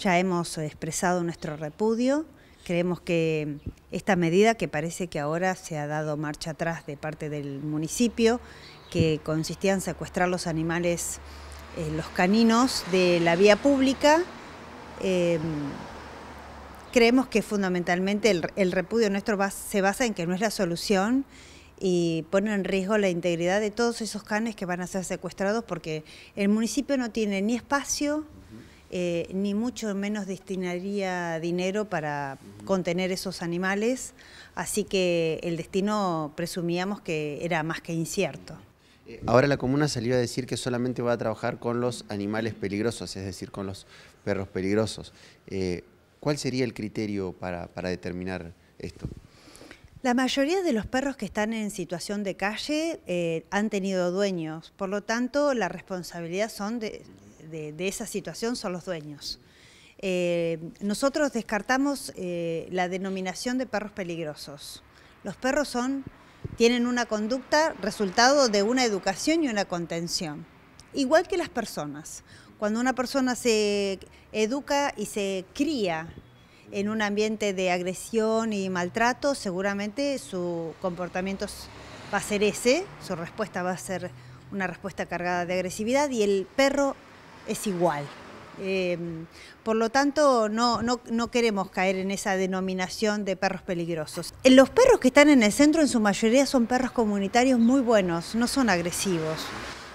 Ya hemos expresado nuestro repudio. Creemos que esta medida, que parece que ahora se ha dado marcha atrás de parte del municipio, que consistía en secuestrar los animales, eh, los caninos de la vía pública, em, creemos que fundamentalmente el, repudio nuestro se basa en que no es la solución y pone en riesgo la integridad de todos esos canes que van a ser secuestrados porque el municipio no tiene ni espacio, eh, ni mucho menos destinaría dinero para contener esos animales, así que el destino presumíamos que era más que incierto. Eh, ahora la comuna salió a decir que solamente va a trabajar con los animales peligrosos, es decir, con los perros peligrosos. Eh, ¿Cuál sería el criterio para, determinar esto? La mayoría de los perros que están en situación de calle han tenido dueños, por lo tanto la responsabilidad son de, de, esa situación son los dueños. Eh, nosotros descartamos eh, la denominación de perros peligrosos. Los perros son, tienen una conducta resultado de una educación y una contención, igual que las personas. Cuando una persona se educa y se cría en un ambiente de agresión y maltrato, seguramente su comportamiento va a ser ese, su respuesta va a ser una respuesta cargada de agresividad y el perro es igual. Em, por lo tanto, no, no, no, queremos caer en esa denominación de perros peligrosos. Eh, los perros que están en el centro en su mayoría son perros comunitarios muy buenos, no son agresivos.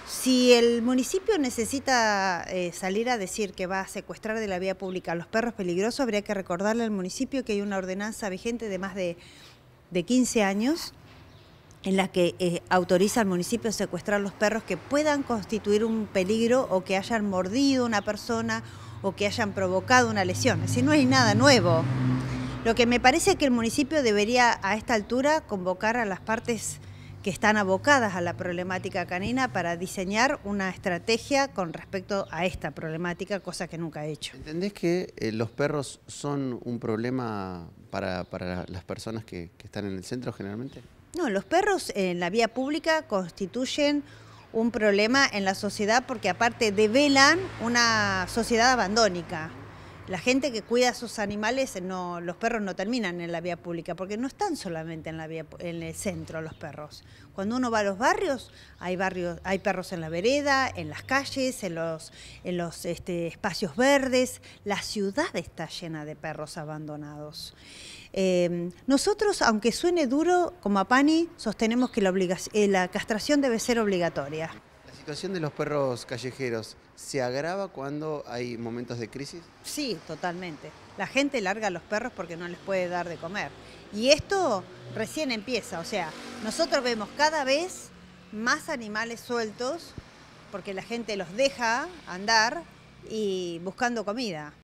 Si el municipio necesita eh, salir a decir que va a secuestrar de la vía pública a los perros peligrosos, habría que recordarle al municipio que hay una ordenanza vigente de más de, de 15 años en la que eh, autoriza al municipio a secuestrar los perros que puedan constituir un peligro o que hayan mordido una persona o que hayan provocado una lesión. Es no hay nada nuevo. Lo que me parece es que el municipio debería a esta altura convocar a las partes que están abocadas a la problemática canina para diseñar una estrategia con respecto a esta problemática, cosa que nunca ha hecho. ¿Entendés que eh, los perros son un problema para, las personas que están en el centro generalmente? No, los perros en la vía pública constituyen un problema en la sociedad porque aparte develan una sociedad abandónica la gente que cuida a sus animales, los perros no terminan en la vía pública, porque no están solamente en, en el centro los perros. Cuando uno va a los barrios, hay, barrios, hay perros en la vereda, en las calles, en los, este, espacios verdes. La ciudad está llena de perros abandonados. Em, nosotros, aunque suene duro, como APANI, sostenemos que eh, la castración debe ser obligatoria. ¿La situación de los perros callejeros se agrava cuando hay momentos de crisis? Sí, totalmente. La gente larga a los perros porque no les puede dar de comer. Y esto recién empieza, o sea, nosotros vemos cada vez más animales sueltos porque la gente los deja andar y buscando comida.